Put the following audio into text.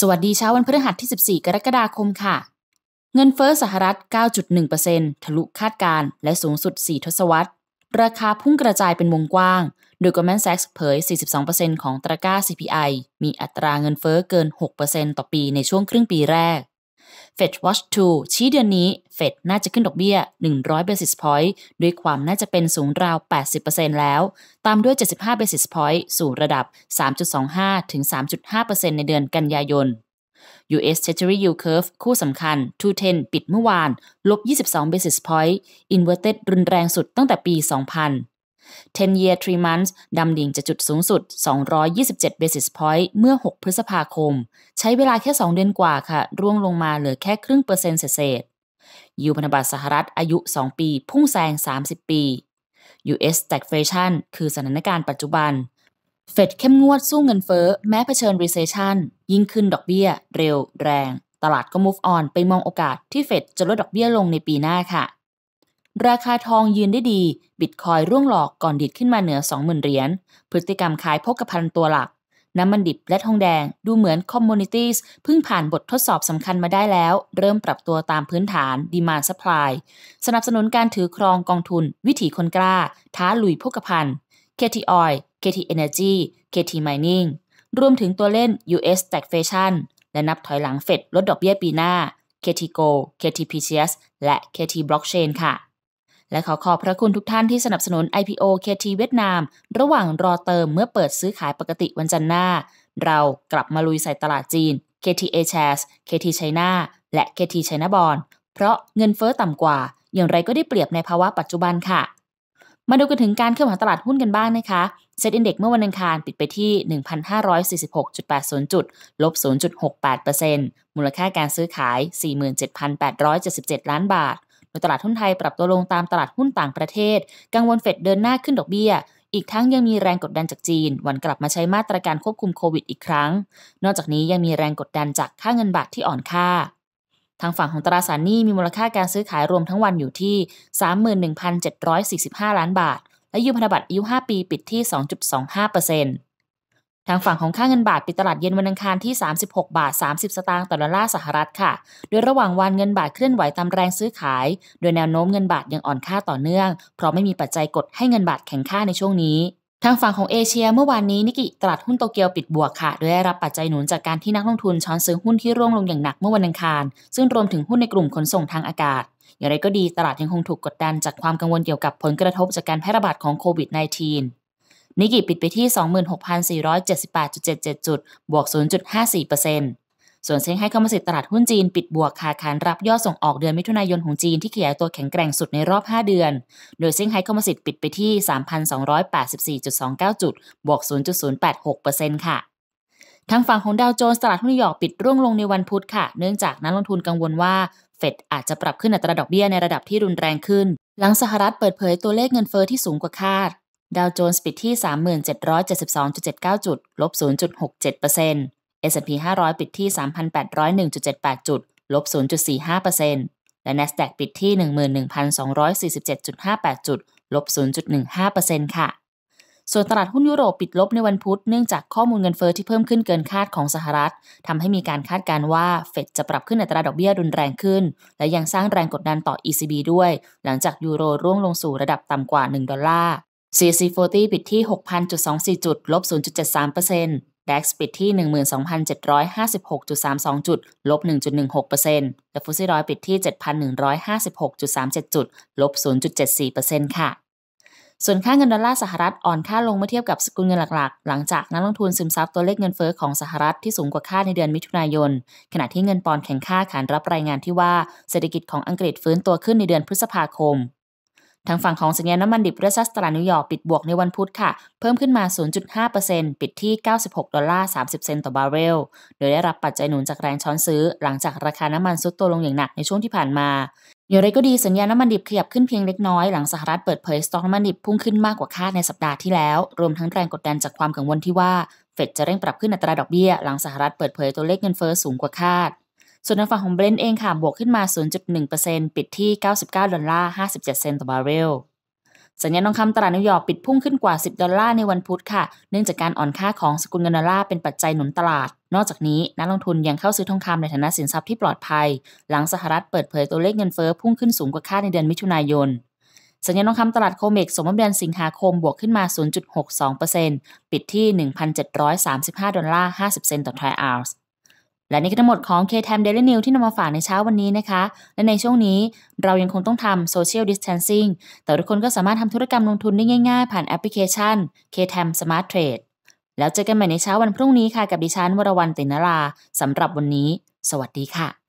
สวัสดีเช้าวันพฤหัสที่ 14 กรกฎาคมค่ะ เงินเฟอ้อสหรัฐ 9.1%ทะลุคาดการณ์และสูงสุด 4 ทศวรรษ ราคาพุ่งกระจายเป็นวงกว้าง โดย Goldman Sachs เผย 42%ของตระก้า CPI มีอัตราเงินเฟอ้อเกิน 6%ต่อปีในช่วงครึ่งปีแรก f e d Watch 2 ชี้เดือนนี้เฟดน่าจะขึ้นดอกเบี้ย 100 basis point ด้วยความน่าจะเป็นสูงราว 80%แล้ว ตามด้วย 75 basis point สู่ระดับ 3.25 ถึง 3.5%ในเดือนกันยายน US Treasury Yield Curve คู่สำคัญ 210 ปิดเมื่อวาน ลบ22 basis point inverted รุนแรงสุดตั้งแต่ปี 2000 10 year 3 months ดำดิ่งจะจุดสูงสุด 227 basis point เมื่อ 6 พฤษภาคม ใช้เวลาแค่ 2 เดือนกว่าค่ะ ร่วงลงมาเหลือแค่ครึ่งเปอร์เซ็นต์เศษยูพันธบัตรสหรัฐอายุ 2 ปี พุ่งแซง 30 ปี US stagflation คือสถานการณ์ปัจจุบันเฟดเข้มงวดสู้เงินเฟ้อ แม้เผชิญ recession ยิ่งขึ้นดอกเบี้ยเร็ว แรง ตลาดก็ move on ไปมองโอกาสที่เฟดจะลดดอกเบี้ยลงในปีหน้าค่ะราคาทองยืนได้ดีบิตคอยร่วงหลอกก่อนดิดขึ้นมาเหนือ20,000เหรียญพฤติกรรมขายพกพันตัวหลักน้ำมันดิบและทองแดงดูเหมือนคอมมูนิตี้เพิ่งผ่านบททดสอบสำคัญมาได้แล้วเริ่มปรับตัวตามพื้นฐานดีมาสป라이สนับสนุนการถือครองกองทุนวิถีคนกล้าท้าลุยพกพันเคทีออยเคทีเอเนจีเคทีมายนิงรวมถึงตัวเล่น US Stagflation และนับถอยหลังเฟดลดดอกเบี้ยปีหน้า KT Go KT PCS และ KT Blockchain ค่ะและขอขอบพระคุณทุกท่านที่สนับสนุน IPO KT เวียดนามระหว่างรอเติมเมื่อเปิดซื้อขายปกติวันจันทร์หน้า เรากลับมาลุยใส่ตลาดจีน KTA Shares KT China และ KT China Bond เพราะเงินเฟอ้อต่ำกว่า อย่างไรก็ได้เปรียบในภาวะปัจจุบันค่ะ มาดูกันถึงการเคลื่อนไหวตลาดหุ้นกันบ้างนะคะเซ็ตอินเด็กเมื่อวันอังคารปิดไปที่ 1,546.80จุดลบ0.68%มูลค่าการซื้อขาย 47,877 ล้านบาทื่อตลาดหุ้นไทยปรับตัวลงตามตลาดหุ้นต่างประเทศ กังวลเฟดเดินหน้าขึ้นดอกเบี้ย อีกทั้งยังมีแรงกดดันจากจีนหวันกลับมาใช้มาตรการควบคุมโควิดอีกครั้ง นอกจากนี้ยังมีแรงกดดันจากค่าเงินบาทที่อ่อนค่า ทางฝั่งของตราสารหนี้มีมูลค่าการซื้อขายรวมทั้งวันอยู่ที่ 31,745 ล้านบาท และยืมพันธบัตรอายุ5ปีปิดที่2.25%เทางฝั่งของค่าเงินบาทปิดตลาดเย็นวันอังคารที่ 36 บาท 30 สตางค์ต่อดอลลาร์สหรัฐค่ะ โดยระหว่างวันเงินบาทเคลื่อนไหวตามแรงซื้อขาย โดยแนวโน้มเงินบาทยังอ่อนค่าต่อเนื่องเพราะไม่มีปัจจัยกดให้เงินบาทแข็งค่าในช่วงนี้ ทางฝั่งของเอเชียเมื่อวานนี้นิกิตลาดหุ้นโตเกียวปิดบวกค่ะ โดยได้รับปัจจัยหนุนจากการที่นักลงทุน ช้อนซื้อหุ้นที่ร่วงลงอย่างหนักเมื่อวันอังคาร ซึ่งรวมถึงหุ้นในกลุ่มขนส่งทางอากาศ อย่างไรก็ดีตลาดยังคงถูกกดดันจากความกังวลเกี่ยวกับผลกระทบจากการแพร่ระบาดของโควิด -19 นิกิปิดไปที่ 26,478.77 จุด บวก 0.54%ส่วนเซ็งให้เข้ามาสิทธิตลาดหุ้นจีนปิดบวกคาขานรับยอดส่งออกเดือนมิถุนายนของจีนที่ขยายตัวแข็งแกร่งสุดในรอบ 5 เดือน โดยเซ็งไฮ้เข้ามาสิทธิปิดไปที่ 3,284.29 จุด บวก 0.086%ค่ะ ทางฝั่งของดาวโจนส์ตลาดหุ้นนิวยอร์กปิดร่วงลงในวันพุธค่ะ เนื่องจากนักลงทุนกังวลว่าเฟดอาจจะปรับขึ้นอัตราดอกเบี้ยในระดับที่รุนแรงขึ้นหลังสหรัฐเปิดเผยตัวเลขเงินเฟอ้อที่สูงกว่าคาดดาวโจนส์ปิดที่ 3 7 7 2 7 9จุดลบ0.67% S&P 500 ปิดที่ 3,801.78จุดลบ0.45%และ NASDAQ ปิดที่ 11,247.58จุดลบ0.15%ค่ะ ส่วนตลาดหุ้นยุโรปปิดลบในวันพุธ เนื่องจากข้อมูลเงินเฟอ้อที่เพิ่มขึ้นเกินคาดของสหรัฐ ทำให้มีการคาดการณ์ว่าเฟดจะปรับขึ้นอัตราดอกเบี้ยรุนแรงขึ้น และยังสร้างแรงกดดันต่อ ECB ด้วยหลังจากยูโรร่วงลงสู่ระดับต่ำกว่า1ดอลลาร์ CC40 ปิดที่6,024จุดลบ 0.73%d a x ปิดที่ 12,756.32จุดลบ1.16%และฟุซี่ร้อยปิดที่ 7,156.37จุดลบ0.74%ค่ะ ส่วนค่าเงินดอลลาร์สหรัฐอ่อนค่าลงเมื่อเทียบกับสกุลเงินหลักๆหลังจากนักลงทุนซึมซับตัวเลขเงินเฟ้อของสหรัฐที่สูงกว่าคาดในเดือนมิถุนายนขณะที่เงินปอนด์แข็งค่าขานรับรายงานที่ว่า เศรษฐกิจของอังกฤษฟื้นตัวขึ้นในเดือนพฤษภาคมทางฝั่งของสัญญาณน้ำมันดิบเรือซัสตลาดนิวยอร์กปิดบวกในวันพุธค่ะ เพิ่มขึ้นมา 0.5%ปิดที่ 96 ดอลลาร์ 30 เซนต์ต่อบาร์เรล โดยได้รับปัจจัยหนุนจากแรงช้อนซื้อ หลังจากราคาน้ำมันซุดตัวลงอย่างหนักในช่วงที่ผ่านมา อย่างไรก็ดีสัญญาณน้ำมันดิบขยับขึ้นเพียงเล็กน้อย หลังสหรัฐเปิดเผยสต็อกน้ำมันดิบพุ่งขึ้นมากกว่าคาดในสัปดาห์ที่แล้ว รวมทั้งแรงกดดันจากความกังวลที่ว่าเฟดจะเร่งปรับขึ้นอัตราดอกเบี้ยหลังสหรัฐเปิดเผยตัวเลขเงินเฟ้อสูงกว่าคาดส่วนทางฝั่งของเบรนท์เองค่ะ บวกขึ้นมา 0.1%ปิดที่ 99 ดอลลาร์ 57 เซนต์ต่อบาร์เรลสัญญาณทองคำตลาดนิวยอร์กปิดพุ่งขึ้นกว่า 10 ดอลลาร์ในวันพุธค่ะ เนื่องจากการอ่อนค่าของสกุลเงินดอลลาร์เป็นปัจจัยหนุนตลาด นอกจากนี้นักลงทุนยังเข้าซื้อทองคำในฐานะสินทรัพย์ที่ปลอดภัย หลังสหรัฐเปิดเผยตัวเลขเงินเฟ้อพุ่งขึ้นสูงกว่าคาดในเดือนมิถุนายน สัญญาณทองคำตลาดโคเมกสมมติเดือนสิงหาคมบวกขึ้นมา 0.62%ปิดที่ 1,735 ดอลลาร์50เซนต์ต่อทรัลล์และนี่ก็ทั้งหมดของ KTM Daily News ที่นำมาฝากในเช้าวันนี้นะคะ และในช่วงนี้เรายังคงต้องทำ Social Distancing แต่ทุกคนก็สามารถทำธุรกรรมลงทุนได้ง่ายๆ ผ่านแอปพลิเคชัน KTM Smart Trade แล้วเจอกันใหม่ในเช้าวันพรุ่งนี้ค่ะ กับดิฉันวรวรรณตินราสำหรับวันนี้ สวัสดีค่ะ